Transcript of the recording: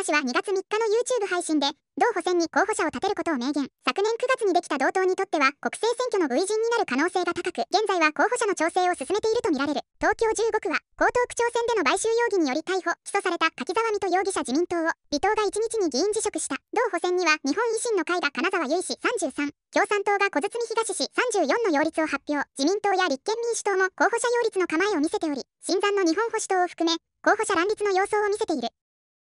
カ氏は2月3日の YouTube 配信で、同補選に候補者を立てることを明言。昨年9月にできた同党にとっては、国政選挙の初陣になる可能性が高く、現在は候補者の調整を進めているとみられる。東京15区は、江東区長選での買収容疑により逮捕、起訴された柿沢水戸容疑者自民党を、離党が1日に議員辞職した。同補選には、日本維新の会が金沢由衣氏33、共産党が小堤東氏34の擁立を発表、自民党や立憲民主党も候補者擁立の構えを見せており、新参の日本保守党を含め、候補者乱立の様相を見せている。